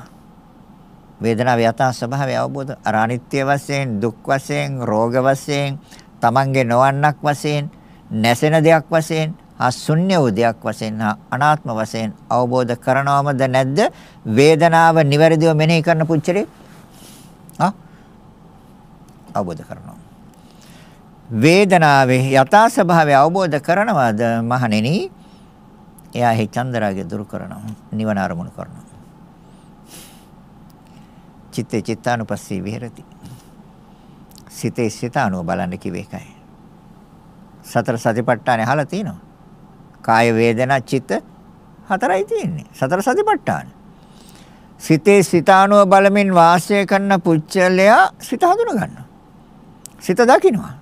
වේදනාවේ යථා ස්වභාවය අවබෝධ අර අනිත්‍ය වශයෙන් දුක් වශයෙන් රෝග වශයෙන් තමන්ගේ නොවන්නක් වශයෙන් නැසෙන දෙයක් වශයෙන් ආ ශුන්‍ය වූ දෙයක් වශයෙන් හා අනාත්ම වශයෙන් අවබෝධ කරනවමද නැද්ද වේදනාව නිවැරදිව මෙනෙහි කරන පුච්චරේ ආ අවබෝධ කරනවා වේදනාවේ යථා ස්වභාවය අවබෝධ කරනවද මහණෙනි එයා හේ චන්දරාගය දුරු කරනවා නිවන අරමුණු කරනවා චිත්තේ චිත්තානුපස්සී විහෙරති සිතේ සිත අනුව බලන්න කිව්ව එකයි සතර සතිපට්ඨානේ අහලා තියෙනවා කාය වේදනා චිත්ත හතරයි තියෙන්නේ. සතර සතිපට්ඨාන. සිතේ සිතානුව බලමින් වාසය කරන පුච්චලයා සිත හඳුන ගන්නවා. සිත දකිනවා.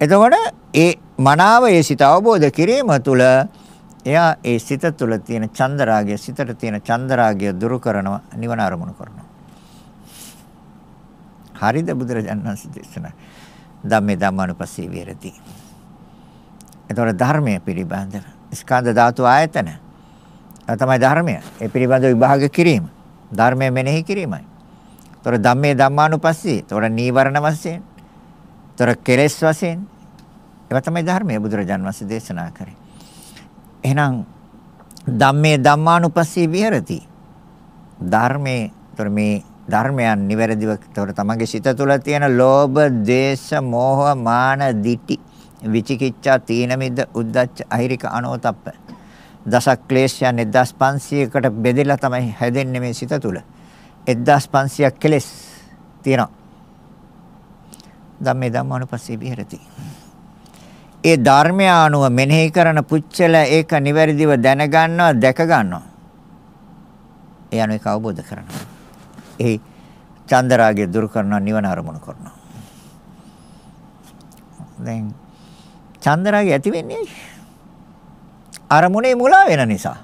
එතකොට ඒ මනාව ඒ සිත අවබෝධ කිරීම තුළ එයා ඒ සිත තුළ තියෙන චන්දරාගය සිතට තියෙන චන්දරාගය දුරු කරනවා නිවන අරමුණු කරනවා. හරිද බුදුරජාණන් වහන්සේ දේශනා. ධම්මේ ධම්මානුපස්සී විහෙරති. එතකොට ධර්මය පිළිබඳ ස්කන්ධ ධාතු ආයතන තමයි ධර්මය. ඒ පිළිබඳ විභාග කිරීම. ධර්මය මෙනෙහි කිරීමයි. එතකොට ධම්මේ ධම්මානුපස්සී. එතකොට නීවරණ වශයෙන්. එතකොට කෙලෙස් වශයෙන්. ඒවා තමයි ධර්මය බුදුරජාන් වහන්සේ දේශනා කරේ. එහෙනම් ධම්මේ ධම්මානුපස්සී විහෙරති. ධර්මයේ එතකොට මේ ධර්මයන් නිවැරදිව එතකොට තමන්ගේ සිත තුළ තියෙන ලෝභ, දේශ, මෝහ, මාන, දිටි විචිකිච්ඡා තීනමිද්ද උද්දච්ච අහිරික අනෝතප්ප දසක් ක්ලේශයන් 1500කට බෙදලා තමයි හැදෙන්නේ මේ සිත තුළ 1500ක් කෙලස් තියෙනවා ධම්මේ ධම්මානුපස්සී විහෙරති ඒ ධර්මය අනුව මෙනෙහි කරන පුච්චල ඒක නිවැරදිව දැනගන්නවා දැක ගන්නවා ඒ අනුව ඒක අවබෝධ කරනවා ඒ චන්දරාගය දුරු කරනවා නිවන අරමුණු කරනවා දැන් චන්දරාගය ඇති වෙන්නේ අරමුණේ මුලා වෙන නිසා.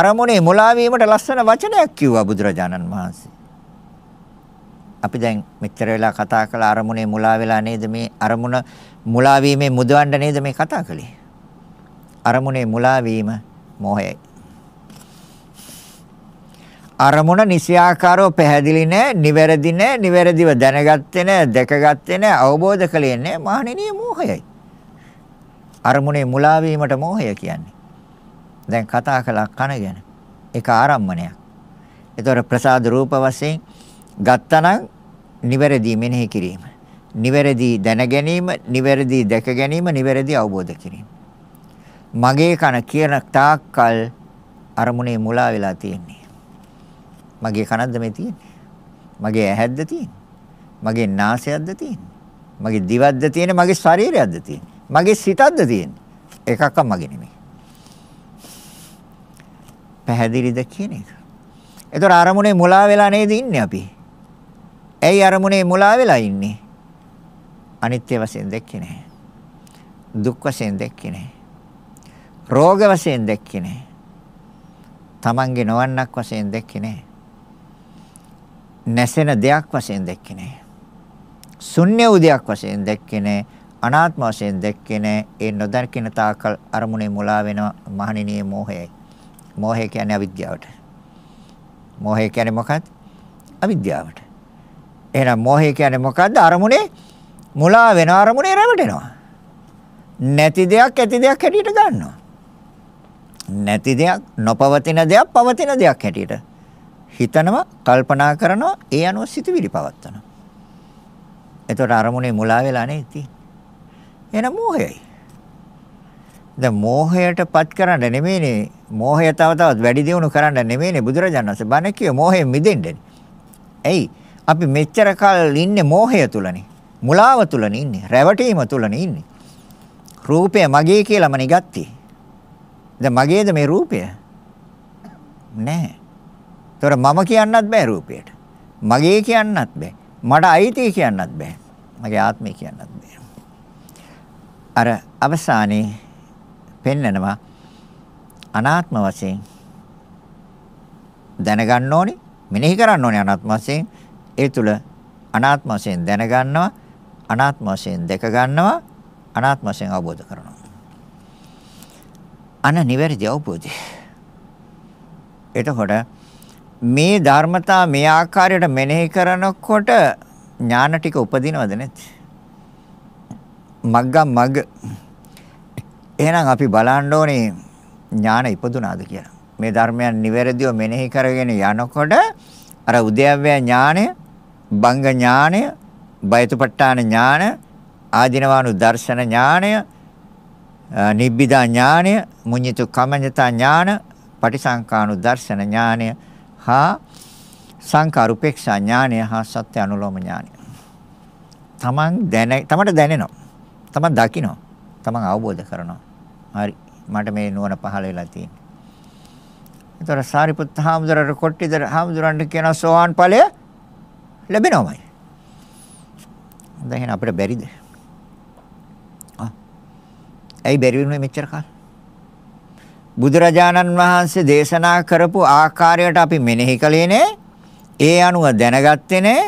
අරමුණේ මුලා වීමට ලස්සන වචනයක් කිව්වා බුදුරජාණන් වහන්සේ. අපි දැන් මෙච්චර වෙලා කතා කළ අරමුණේ මුලා වෙලා නේද මේ අරමුණ මුලා වීමේ මුදවන්න නේද මේ කතා කළේ. අරමුණේ මුලා වීම මොහයයි. අරමුණ නිසියාකාරව පැහැදිලි නෑ නිවැරදි නෑ නිවැරදිව දැනගත්තේ නෑ දැකගත්තේ නෑ අවබෝධ කළේ නෑ මහණෙනිය මෝහයයි අරමුණේ මුලා වීමට මෝහය කියන්නේ දැන් කතා කළා කන ගැන ඒක ආරම්මණයක් ඒතකොට ප්‍රසාද රූප වශයෙන් ගත්තනම් නිවැරදි මෙනෙහි කිරීම නිවැරදි දැන ගැනීම නිවැරදි දැක ගැනීම නිවැරදි අවබෝධ කිරීම මගේ කන කියන තාක්කල් අරමුණේ මුලා වෙලා තියෙන්නේ මගේ කනක්ද මේ තියෙන්නේ? මගේ ඇහැක්ද තියෙන්නේ? මගේ නාසයක්ද තියෙන්නේ? මගේ දිවක්ද තියෙන්නේ? මගේ ශරීරයක්ද තියෙන්නේ? මගේ සිතක්ද තියෙන්නේ? එකක්වත් මගේ නෙමෙයි. පැහැදිලිද කියන එක? ඒතර අරමුණේ මුලා වෙලා නේද ඉන්නේ අපි? ඇයි අරමුණේ මුලා වෙලා ඉන්නේ? අනිත්‍ය වශයෙන් දැක්කේ නැහැ. දුක් වශයෙන් දැක්කේ නැහැ. රෝග වශයෙන් දැක්කේ නැහැ. තමන්ගේ නොවන්නක් වශයෙන් දැක්කේ නැහැ. නැසෙන දෙයක් වශයෙන් දැක්කේ නැහැ. ශුන්‍ය වූ දෙයක් වශයෙන් දැක්කේ නැහැ. අනාත්ම වශයෙන් දැක්කේ නැහැ. ඒ නොදකින තාකල් අරමුණේ මුලා වෙන මහණෙනියේ මෝහයයි. මෝහය කියන්නේ අවිද්‍යාවට. මෝහය කියන්නේ මොකක්ද? අවිද්‍යාවට. එහෙනම් මෝහය කියන්නේ මොකද්ද? අරමුණේ මුලා වෙන අරමුණේ රැවටෙනවා. නැති දෙයක් ඇති දෙයක් හැටියට ගන්නවා. නැති දෙයක් නොපවතින දෙයක් පවතින දෙයක් හැටියට හිතනවා, කල්පනා කරනවා, ඒ අනුව සිතුවිලි පවත්නවා. එතකොට අරමුණේ මුලා වෙලා නේ ඉතින්. එන මෝහයයි. දැන් මෝහයටපත් කරන්න නෙමෙයිනේ. මෝහය තව තවත් වැඩි දියුණු කරන්න නෙමෙයිනේ බුදුරජාණන් වහන්සේ බණ කියේ මෝහයෙන් මිදෙන්න. ඇයි? අපි මෙච්චර කල් ඉන්නේ මෝහය තුලනේ. මුලාව තුලනේ ඉන්නේ. රැවටීම තුලනේ ඉන්නේ. රූපය මගේ කියලාම නිගත්තී. දැන් මගේද මේ රූපය? නැහැ. ඒතොර මම කියන්නත් බෑ රූපයට. මගේ කියන්නත් බෑ. මට අයිති කියන්නත් බෑ. මගේ ආත්මය කියන්නත් බෑ. අර අවසානයේ පෙන්නනවා අනාත්ම වශයෙන් දැනගන්න ඕනේ මෙනෙහි කරන්න ඕනේ අනාත්ම වශයෙන් ඒ තුල අනාත්ම වශයෙන් දැනගන්නවා අනාත්ම වශයෙන් දැක ගන්නවා අනාත්ම වශයෙන් අවබෝධ කරනවා අන නිවැරදි අවබෝධය එතකොට මේ ධර්මතා මේ ආකාරයට මෙනෙහි කරනකොට ඥාන ටික උපදිනවද නැත්? මග්ගා මග් එහෙනම් අපි බලන්න ඕනේ ඥාන ඉපදුනාද කියලා. මේ ධර්මයන් නිවැරදිව මෙනෙහි කරගෙන යනකොට අර උද්‍යව්‍ය ඥානය, බංග ඥානය, බයතුපට්ඨාන ඥාන, ආධිනවානු දර්ශන ඥානය, නිබ්බිදා ඥානය, මුඤ්ඤිතු කමඤ්ඤතා ඥාන, පටිසංකානු දර්ශන ඥානය හා සංකාරුපේක්ෂා ඥානය හා සත්‍ය අනුලෝම ඥානය. තමන් දැන තමට දැනෙනවා. තමන් දකිනවා. තමන් අවබෝධ කරනවා. හරි. මට මේ නුවණ පහළ වෙලා තියෙනවා. ඒතර සාරිපුත් හාමුදුරුවෝ කොට්ටිදර හාමුදුරන්ට කියන සෝවාන් ඵලය ලැබෙනවමයි. දැන් අපිට බැරිද? ආ. ඇයි බැරි වුනේ මෙච්චර කාලේ? බුදුරජාණන් වහන්සේ දේශනා කරපු ආකාරයට අපි මෙනෙහි කළේ නේ. ඒ අනුව දැනගත්තේ නේ.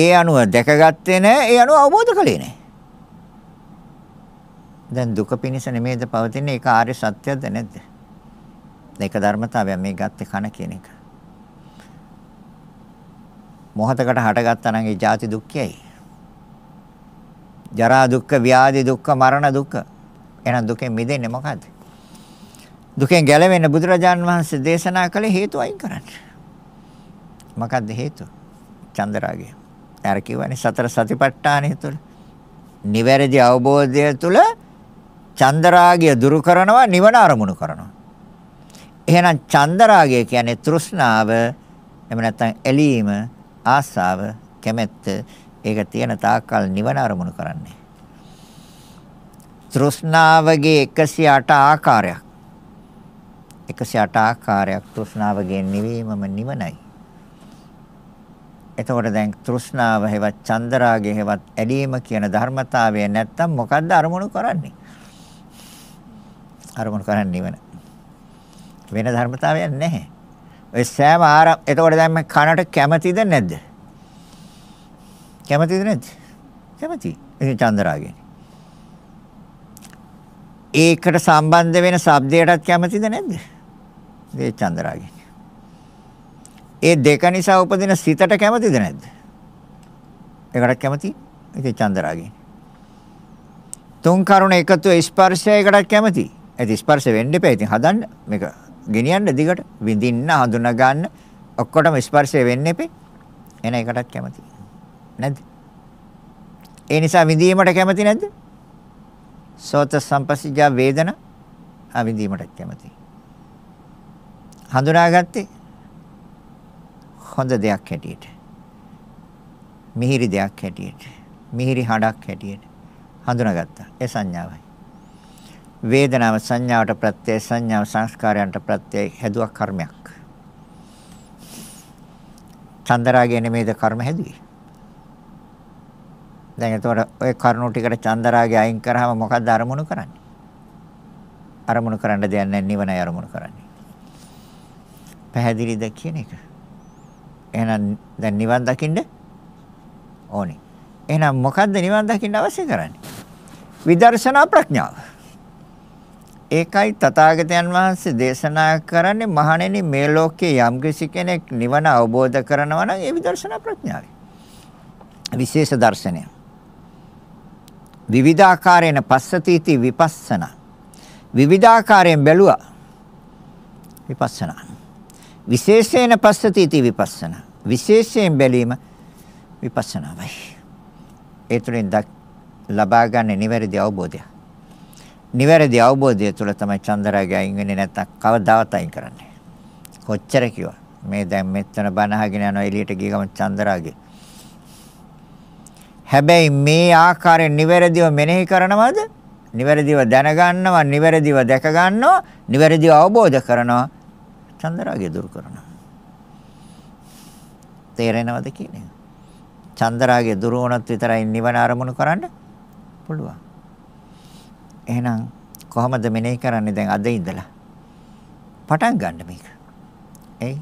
ඒ අනුව දැකගත්තේ නේ. ඒ අනුව අවබෝධ කළේ නේ. දැන් දුක පිණිස නෙමෙයිද පවතින ඒක ආර්ය සත්‍යද නැද්ද? මේක ධර්මතාවය මේ ගත්තේ කන කියන එක. මොහතකට හටගත්තා නම් ඒ ජාති දුක්ඛයයි. ජරා දුක්ඛ, ව්‍යාධි දුක්ඛ, මරණ දුක්ඛ. එහෙනම් දුකෙන් මිදෙන්නේ මොකද්ද? දුකෙන් ගැලවෙන්න බුදුරජාන් වහන්සේ දේශනා කළේ හේතු අයින් කරන්න. මොකක්ද හේතුව? චන්දරාගය. අර කියවනේ සතර සතිපට්ඨානය තුළ නිවැරදි අවබෝධය තුළ චන්දරාගය දුරු කරනවා නිවන අරමුණු කරනවා. එහෙනම් චන්දරාගය කියන්නේ තෘෂ්ණාව එහෙම නැත්නම් ඇලීම ආසාව කැමැත්ත ඒක තියෙන තාක්කල් නිවන අරමුණු කරන්නේ. තෘෂ්ණාවගේ 108 ආකාරයක් 108 ආකාරයක් තෘෂ්ණාව ගෙන්නවීමම නිවනයි. එතකොට දැන් තෘෂ්ණාව හේවත් චන්දරාගය හේවත් ඇලීම කියන ධර්මතාවය නැත්තම් මොකද්ද අරමුණු කරන්නේ? අරමුණු කරන්නේ නිවන. වෙන ධර්මතාවයක් නැහැ. ඔය සෑම ආර එතකොට දැන් මම කනට කැමතිද නැද්ද? කැමතිද නැද්ද? කැමති. ඒ චන්දරාගය. ඒකට සම්බන්ධ වෙන shabdයටත් කැමතිද නැද්ද? වේ චන්ද්‍රාගෙන්. ඒ දෙක නිසා උපදින සිතට කැමතිද නැද්ද? ඒකට කැමති ඉතින් චන්ද්‍රාගෙන්. තුන් කරුණ එකතු ස්පර්ශයකට කැමති. ඒ ස්පර්ශ වෙන්න එපා. ඉතින් හදන්න මේක ගෙනියන්න දිගට විඳින්න හඳුනා ගන්න ඔක්කොටම ස්පර්ශය වෙන්න එපේ. එන එකටත් කැමති. නැද්ද? ඒ නිසා විඳීමට කැමති නැද්ද? සෝත සම්පසිජා වේදන අවිඳීමට කැමතියි. හඳුනාගත්තේ හොඳ දෙයක් හැටියට. මිහිරි දෙයක් හැටියට. මිහිරි හඬක් හැටියට හඳුනාගත්තා. ඒ සංඥාවයි. වේදනාව සංඥාවට ප්‍රත්‍යය සංඥාව සංස්කාරයන්ට ප්‍රත්‍යය හැදුවා කර්මයක්. චන්දරාගය නෙමේද කර්ම හැදුවේ. දැන් එතකොට ඔය කරුණු ටිකට චන්දරාගය අයින් කරාම මොකක්ද අරමුණු කරන්නේ? අරමුණු කරන්න දෙයක් නැහැ නිවනයි අරමුණු කරන්නේ. පැහැදිලිද කියන එක. එහෙනම් දැන් නිවන් දකින්න ඕනේ. එහෙනම් මොකද්ද නිවන් දකින්න අවශ්‍ය කරන්නේ? විදර්ශනා ප්‍රඥාව. ඒකයි තථාගතයන් වහන්සේ දේශනා කරන්නේ මහණෙනි මේ ලෝකයේ යම් කෙනෙක් නිවන අවබෝධ කරනවා නම් ඒ විදර්ශනා ප්‍රඥාවයි. විශේෂ දර්ශනය. විවිධාකාරයෙන් පස්සතිති විපස්සනා. විවිධාකාරයෙන් බැලුවා. විපස්සනා. විශේෂයෙන් පස්සතිති විපස්සන. විශේෂයෙන් බැලීම විපස්සනාවයි. ඒ තුළින් ලබා ගන්න නිවැරදි අවබෝධය. නිවැරදි අවබෝධය තුළ තමයි චන්දරාගය අයින් වෙන්නේ නැත්තම් කවදාවත් අයින් කරන්නේ. කොච්චර කිව්වා මේ දැන් මෙතන බනහගෙන යනවා එළියට ගිය ගමන් චන්දරාගය. හැබැයි මේ ආකාරයෙන් නිවැරදිව මෙනෙහි කරනවද? නිවැරදිව දැනගන්නවා, නිවැරදිව දැක ගන්නවා, නිවැරදිව අවබෝධ කරනවා. චන්ද රාගය දුරු කරනවා. තේරෙනවද කියන එක? චන්ද රාගය දුරු වුණොත් විතරයි නිවන අරමුණු කරන්න පුළුවන්. එහෙනම් කොහොමද මෙනෙහි කරන්නේ දැන් අද ඉඳලා? පටන් ගන්න මේක. එයි.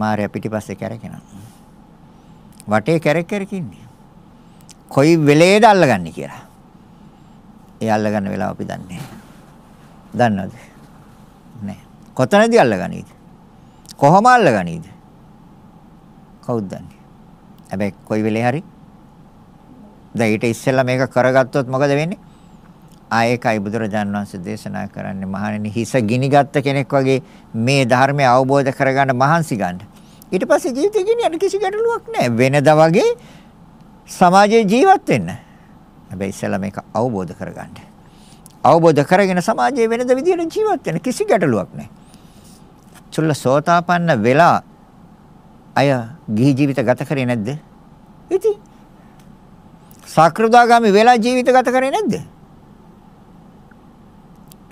මාරය පිටිපස්සේ කැරකෙනවා. වටේ කැරක කැරක ඉන්නේ. කොයි වෙලේද අල්ලගන්නේ කියලා. ඒ අල්ලගන්න වෙලාව අපි දන්නේ නැහැ. දන්නවද? කොතනදී අල්ලගනීද? කොහොම අල්ලගනීද? කවුද දන්නේ? හැබැයි කොයි වෙලේ හරි දැන් ඊට ඉස්සෙල්ලා මේක කරගත්තොත් මොකද වෙන්නේ? ආයකයි බුදුරජාන් වහන්සේ දේශනා කරන්නේ මහණෙනි හිස ගිනිගත් කෙනෙක් වගේ මේ ධර්මය අවබෝධ කරගන්න මහන්සි ගන්න. ඊට පස්සේ ජීවිතේ ගෙනියන්න කිසි ගැටලුවක් නැහැ. වෙනදා වගේ සමාජයේ ජීවත් වෙන්න. හැබැයි ඉස්සෙල්ලා මේක අවබෝධ කරගන්න. අවබෝධ කරගෙන සමාජයේ වෙනද විදියට ජීවත් වෙන්න කිසි ගැටලුවක් නැහැ. චුල්ල සෝතාපන්න වෙලා අය ගිහි ජීවිත ගත කරේ නැද්ද? ඉතින් සක්‍රදාගාමි වෙලා ජීවිත ගත කරේ නැද්ද?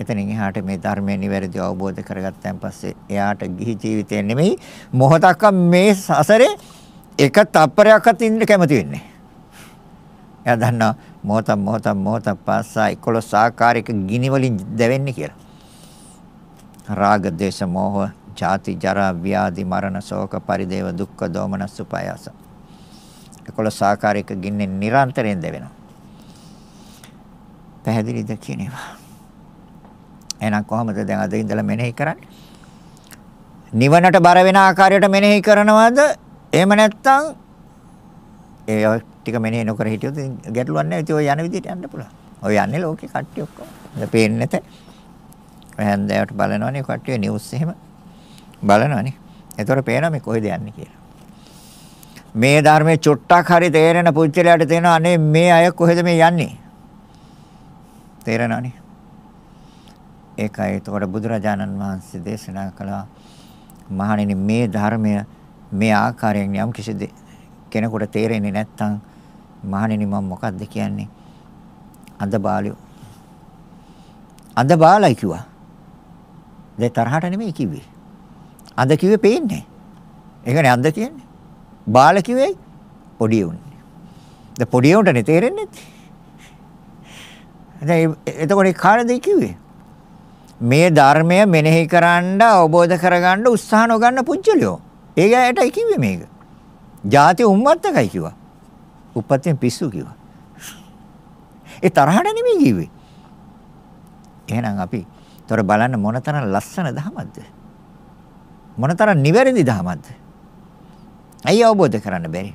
එතනින් එහාට මේ ධර්මය නිවැරදිව අවබෝධ කරගත්තන් පස්සේ එයාට ගිහි ජීවිතය නෙමෙයි මොහොතක් මේ සසරේ එක තප්පරයක්වත් ඉන්න කැමති වෙන්නේ. එයා දන්නවා මොහොත මොහොත මොහොත පාසා 11 ආකාරයක ගිනි වලින් දැවෙන්නේ කියලා. රාග, දේශ, මෝහ ජාති ජරා ව්‍යාධි මරණ ශෝක පරිදේව දුක්ඛ දෝමනස් උපායාස 11 ආකාරයක ගින්නේ නිරන්තරයෙන් දෙවෙනවා පැහැදිලිද කියන ඒවා එහෙනම් කොහොමද දැන් අද ඉඳලා මෙනෙහි කරන්නේ නිවනට බර වෙන ආකාරයට මෙනෙහි කරනවද එහෙම නැත්නම් ඒ ටික මෙනෙහි නොකර හිටියොත් ගැටලුවක් නැහැ ඉතින් ඔය යන විදිහට යන්න පුළුවන් ඔය යන්නේ ලෝකේ කට්ටිය ඔක්කොම පේන්නේ නැත හැන්දෑවට බලනවනේ කට්ටිය නිවුස් එහෙම බලනවනේ. එතකොට පේනවා මේ කොහෙද යන්නේ කියලා. මේ ධර්මයේ චුට්ටක් හරි තේරෙන පුච්චලයට තේනවා අනේ මේ අය කොහෙද මේ යන්නේ. තේරෙනවනේ. ඒකයි එතකොට බුදුරජාණන් වහන්සේ දේශනා කළා මහණෙනි මේ ධර්මය මේ ආකාරයෙන් යම් කිසි කෙනෙකුට තේරෙන්නේ නැත්නම් මහණෙනි මම මොකද්ද කියන්නේ? අද බාලයෝ. අද බාලයි කිව්වා. දැන් තරහට නෙමෙයි කිව්වේ. අද කිව්වේ පේන්නේ. ඒකනේ අද කියන්නේ. බාල කිව්වේ පොඩි උන්නේ. ද පොඩි උන්ට නේ තේරෙන්නේ. දැන් එතකොට ඒ කාර්යද කිව්වේ. මේ ධර්මය මෙනෙහි කරන්න අවබෝධ කරගන්න උත්සාහ නොගන්න පුජ්‍යලියෝ. ඒගයටයි කිව්වේ මේක. ಜಾති උම්මත්තකයි කිව්වා. උපත්යෙන් පිස්සු කිව්වා. ඒ තරහට නෙමෙයි කිව්වේ. එහෙනම් අපි තොර බලන්න මොනතරම් ලස්සන ධමයක්ද? මොනතරම් නිවැරදි දහමක්ද? ඇයි අවබෝධ කරන්න බැරි?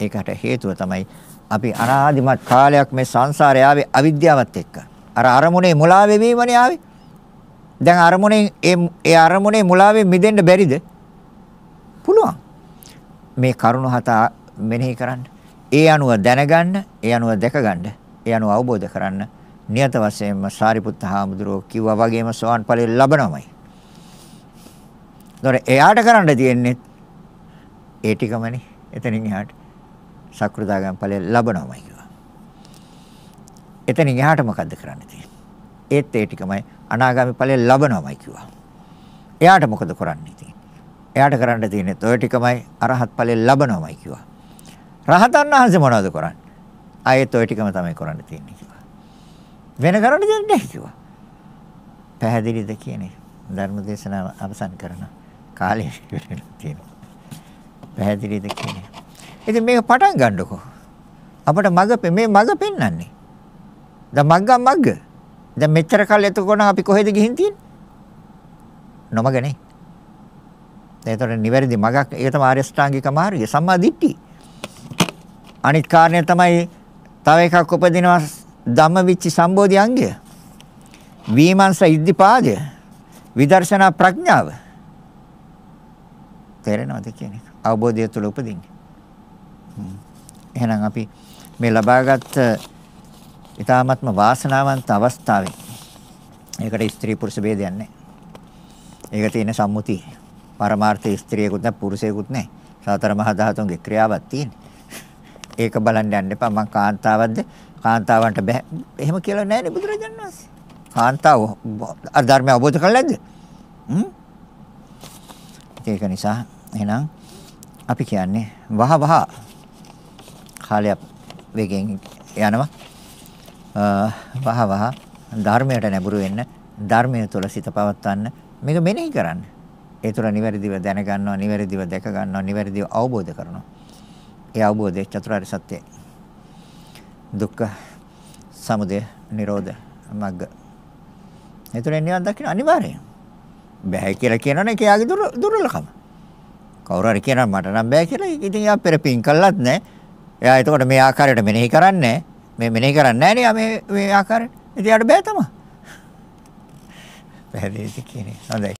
ඒකට හේතුව තමයි අපි අනාදිමත් කාලයක් මේ සංසාරය ආවේ අවිද්‍යාවත් එක්ක. අර අරමුණේ මුලා වෙවීමනේ ආවේ. දැන් අරමුණෙන් ඒ ඒ අරමුණේ මුලාවෙන් මිදෙන්න බැරිද? පුළුවන්. මේ කරුණ හත මෙනෙහි කරන්න. ඒ අනුව දැනගන්න, ඒ අනුව දැකගන්න, ඒ අනුව අවබෝධ කරන්න. නියත වශයෙන්ම සාරිපුත්ත හාමුදුරුවෝ කිව්වා වගේම සෝවන් ඵලෙ ලැබනවමයි. ඒතකොට එයාට කරන්න තියෙන්නේ ඒ ටිකමනේ. එතනින් එහාට සක්‍රීයතාවයන් ඵලය ලැබනවාමයි කියනවා. එතනින් එහාට මොකද්ද කරන්න තියෙන්නේ? ඒත් ඒ ටිකමයි අනාගාමි ඵලය ලැබනවාමයි කියනවා. එයාට මොකද කරන්න තියෙන්නේ? එයාට කරන්න තියෙන්නේ ඔය ටිකමයි අරහත් ඵලය ලැබනවාමයි කියනවා. රහතන් වහන්සේ මොනවද කරන්නේ? ආයෙත් ඔය ටිකම තමයි කරන්න තියෙන්නේ කිව්වා. වෙන කරන්න දෙයක් නැහැ කිව්වා. පැහැදිලිද කියන්නේ? ධර්ම දේශනාව අවසන් කරනවා. කාලය තියෙනවා. පැහැදිලිද කියන්නේ? ඉතින් මේක පටන් ගන්නකො. අපිට මග මේ මග පෙන්වන්නේ. දැන් මග්ගා මග්ග. දැන් මෙච්චර කාලෙ එතකොට අපි කොහෙද ගිහින් තියෙන්නේ? නොමගනේ. දැන් ඒතර නිවැරදි මගක් ඒක තමයි ආර්ය ශ්‍රාංගික මාර්ගය සම්මා දිට්ඨි. අනිත් කාරණය තමයි තව එකක් උපදිනවා ධම්මවිච්චි සම්බෝධි අංගය. වීමංස ඉද්ධිපාදය. විදර්ශනා ප්‍රඥාව. තේරෙනවද කියන එක. අවබෝධය තුළ උපදින්නේ. එහෙනම් අපි මේ ලබාගත් ඊ타ත්ම වාසනාවන්ත අවස්ථාවෙන් ඒකට ස්ත්‍රී පුරුෂ ભેදයක් නැහැ. ඒක තියෙන සම්මුතිය. පරමාර්ථයේ ස්ත්‍රියකුත් නැහැ පුරුෂයෙකුත් නැහැ. සතර මහා ධාතුන්ගේ ක්‍රියාවක් තියෙන්නේ. ඒක බලන්න යන්න එපා. මං කාන්තාවක්ද? කාන්තාවන්ට බෑ. එහෙම කියලා නැහැ නේ බුදුරජාණන් වහන්සේ. කාන්තාව ධර්මය අවබෝධ කරගන්නද? හ්ම්? ඒක නිසා එහෙනම් අපි කියන්නේ වහ වහ කාලයක් වේගෙන් යනවා. වහ වහ ධර්මයට නැඹුරු වෙන්න, ධර්මය තුළ සිත පවත්වන්න, මේක මෙනෙහි කරන්න. ඒ තුළ නිවැරදිව දැනගන්නවා, නිවැරදිව දැක ගන්නවා, නිවැරදිව අවබෝධ කරනවා. ඒ අවබෝධය චතුරාර්ය සත්‍යය. දුක්ඛ සමුදය නිරෝධ මග්ග. ඒ තුළ නිවන් දකින්න අනිවාර්යයෙන්. බෑ කියලා කියනවනේ ඒකේ දුර්වලකම. කවුරු හරි කියනවා මට නම් බෑ කියලා. ඉතින් එයා පෙර පිං කළත් නැහැ. එයා එතකොට මේ ආකාරයට මෙනෙහි කරන්නේ මේ මෙනෙහි කරන්නේ නැහැ මේ මේ ආකාරයට. ඉතින් එයාට බෑ තමයි. පැහැදිලිද කියන්නේ? හොඳයි.